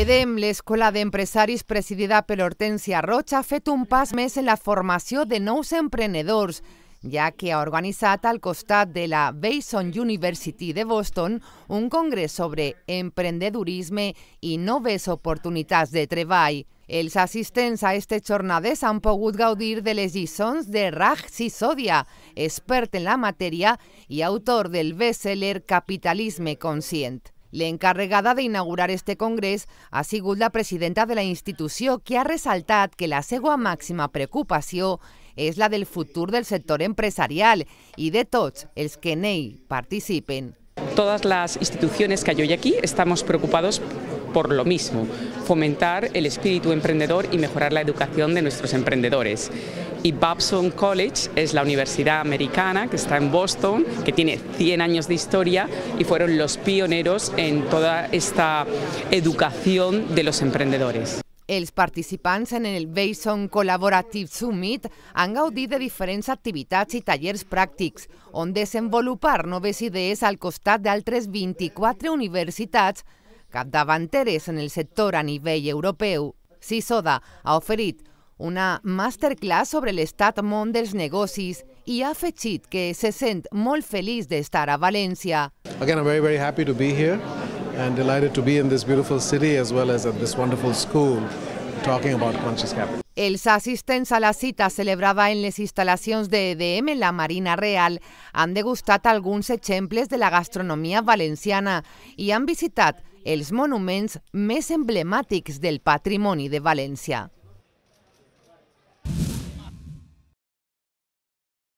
EDEM, de Empresarios presidida por Hortensia Rocha, ha fet un pas más en la formación de nous emprendedores, ya que ha organizado al costat de la Bason University de Boston un congreso sobre emprendedurisme i noves oportunidades de treball. Els assistents a aquestes jornada han pogut gaudir de les lliçons de Raj Sisodia, expert en la materia i autor del best-seller Capitalisme Conscient. La encargada de inaugurar este congrés ha sido la presidenta de la institución que ha resaltado que la seva máxima preocupación es la del futuro del sector empresarial y de tots el que en participen. Todas las instituciones que hay hoy aquí estamos preocupados por lo mismo, fomentar el espíritu emprendedor y mejorar la educación de nuestros emprendedores y Babson College es la universidad americana que está en Boston, que tiene 100 años de historia y fueron los pioneros en toda esta educación de los emprendedores. Els participantes en el Bason Collaborative Summit han gaudit de diferents activitats i tallers pràctics, on desenvolupar noves ideas... al costat d'altres 24 universitats capdavanteres en el sector a nivel europeu. Sisoda ha oferit una masterclass sobre l'estat món dels negocis i ha afegit que se sent molt feliç d'estar a València. Again, I'm very, very happy to be here and delighted to be in this beautiful city as well as at this wonderful school talking about conscious capital. Els assistents a la cita celebrada en les instal·lacions de EDM, la Marina Real, han degustat alguns exemples de la gastronomia valenciana i han visitat els monuments més emblemàtics del patrimoni de València.